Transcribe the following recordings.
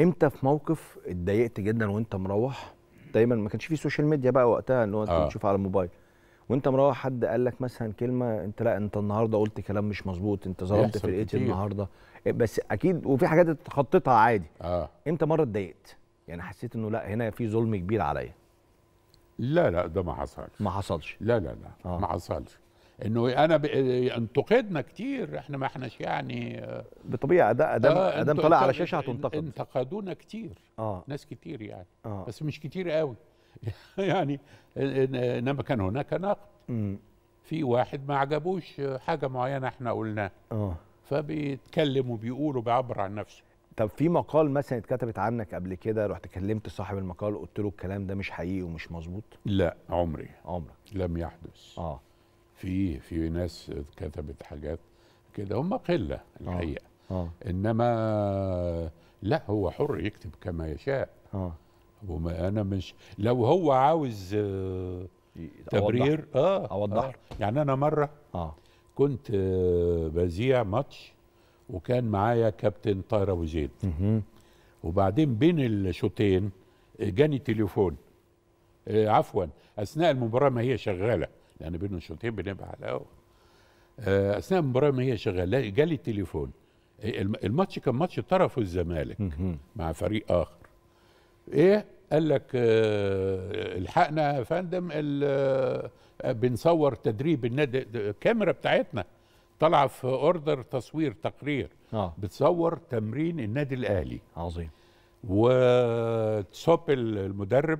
امتى في موقف اتضايقت جدا وانت مروح دايما ما كانش في سوشيال ميديا بقى وقتها ان هو انت آه. بتشوف على الموبايل وانت مروح حد قال لك مثلا كلمه انت لا انت النهارده قلت كلام مش مظبوط انت ظلمت فرقتي النهارده إيه، بس اكيد وفي حاجات اتخطيتها عادي آه. امتى مره اتضايقت يعني حسيت انه لا هنا في ظلم كبير عليا لا لا ده ما حصلش ما حصلش لا لا لا آه. ما حصلش انه انا ب... انتقدنا كتير احنا ما احناش يعني آه، بطبيعه ده ادم آه ادم طلع على شاشه هتنتقد انتقدونا كتير آه. ناس كتير يعني آه. بس مش كتير قوي يعني انما كان هناك نقد في واحد ما عجبوش آه، حاجه معينه احنا قلناها اه فبيتكلم وبيقول وبيعبر عن نفسه طب في مقال مثلا اتكتبت عنك قبل كده رحت كلمت صاحب المقال قلت له الكلام ده مش حقيقي ومش مظبوط لا عمري عمرك لم يحدث اه في في ناس كتبت حاجات كده هم قله الحقيقه آه،, آه. انما لا هو حر يكتب كما يشاء آه. وما انا مش لو هو عاوز آه، تبرير اه اوضح آه. يعني انا مره آه. كنت آه، بذيع ماتش وكان معايا كابتن طاهر ابو زيد وبعدين بين الشوطين جاني تليفون عفوا اثناء المباراه ما هي شغاله لان بين الشوطين بنبقى على القهوه آه، اثناء المباراه ما هي شغاله جالي التليفون الماتش كان ماتش طرف الزمالك مع فريق اخر ايه قال لك آه الحقنا يا فندم آه، بنصور تدريب النادي الكاميرا بتاعتنا طالعه في اوردر تصوير تقرير آه. بتصور تمرين النادي الاهلي عظيم وتسوب المدرب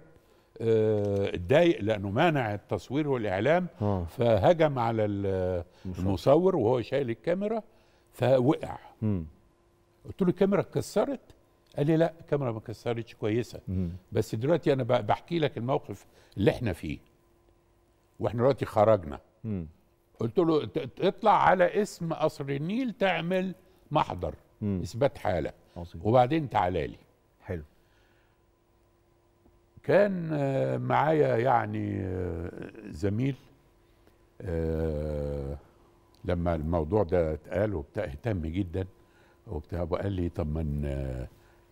آه، اتضايق لانه مانع التصوير والاعلام فهجم على المصور وهو شايل الكاميرا فوقع م. قلت له الكاميرا اتكسرت قال لي لا الكاميرا ما اتكسرتش كويسه م. بس دلوقتي انا بحكي لك الموقف اللي احنا فيه واحنا دلوقتي خرجنا م. قلت له اطلع على اسم قصر النيل تعمل محضر اثبات حاله وبعدين تعالى لي حلو كان آه، معايا يعني آه، زميل آه، لما الموضوع ده اتقال وبتاع اهتم جدا وبتاع وقال لي طب ما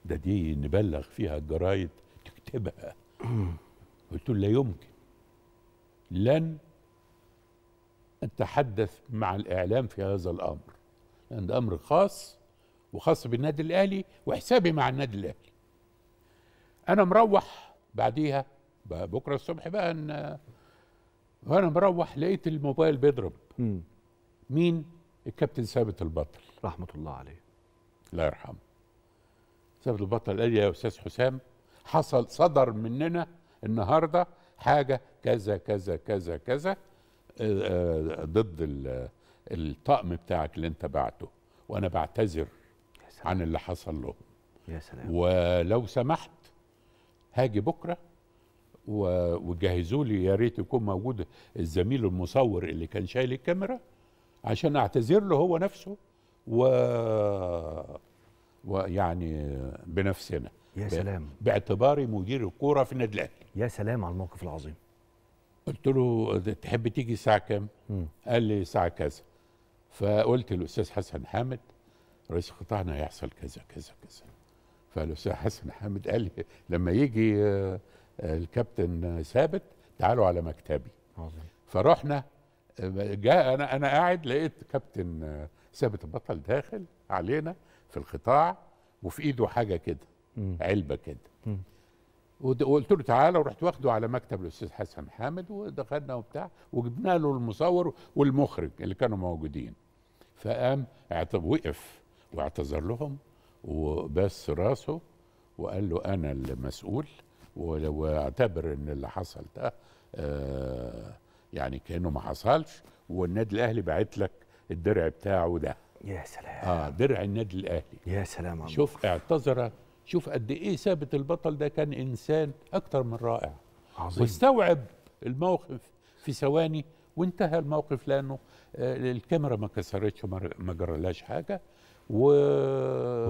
ده دي نبلغ فيها الجرايد تكتبها قلت له لا يمكن لن اتحدث مع الاعلام في هذا الامر لان ده امر خاص وخاص بالنادي الاهلي وحسابي مع النادي الاهلي انا مروح بعديها بكره الصبح بقى ان وانا مروح لقيت الموبايل بيضرب م. مين الكابتن ثابت البطل رحمه الله عليه الله يرحمه ثابت البطل قال لي يا استاذ حسام حصل صدر مننا النهارده حاجه كذا كذا كذا كذا آه، آه، ضد الطقم بتاعك اللي انت بعته وانا بعتذر عن اللي حصل لهم يا سلام ولو سمحت هاجي بكره وجهزوا لي يا ريت يكون موجود الزميل المصور اللي كان شايل الكاميرا عشان اعتذر له هو نفسه و ويعني بنفسنا يا سلام باعتباري مدير الكوره في النادي الاهلي يا سلام على الموقف العظيم قلت له تحب تيجي الساعه كام؟ قال لي الساعه كذا فقلت للاستاذ حسن حامد رئيس قطاعنا هيحصل كذا كذا كذا فالاستاذ حسن حامد قال لي لما يجي آه، الكابتن ثابت تعالوا على مكتبي فرحنا جاء انا انا قاعد لقيت كابتن آه، ثابت البطل داخل علينا في القطاع وفي ايده حاجه كده علبه كده وقلت له تعالى ورحت واخده على مكتب الاستاذ حسن حامد ودخلنا وبتاع وجبنا له المصور والمخرج اللي كانوا موجودين فقام وقف واعتذر لهم وبس راسه وقال له انا المسؤول واعتبر ان اللي حصل ده آه يعني كانه ما حصلش والنادي الاهلي بعت لك الدرع بتاعه ده يا سلام اه درع النادي الاهلي يا سلام عمر. شوف اعتذر شوف قد ايه ثابت البطل ده كان انسان اكتر من رائع عظيم واستوعب الموقف في ثواني وانتهى الموقف لانه آه، الكاميرا ما كسرتش ما جرالهاش حاجه و...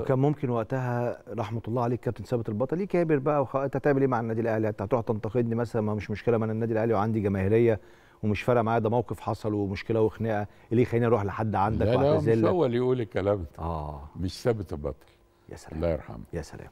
وكان ممكن وقتها رحمه الله عليك كابتن ثابت البطل كابر بقى وخ... انت هتعمل ايه مع النادي الاهلي انت هتروح تنتقدني مثلا ما مش مشكله ما انا النادي الاهلي وعندي جماهيريه ومش فارقه معايا ده موقف حصل ومشكله وخناقه إيه اللي يخليني اروح لحد عندك واعتذر لا لا مش هو اللي يقول الكلام ده اه مش ثابت البطل يا سلام الله يرحمه يا سلام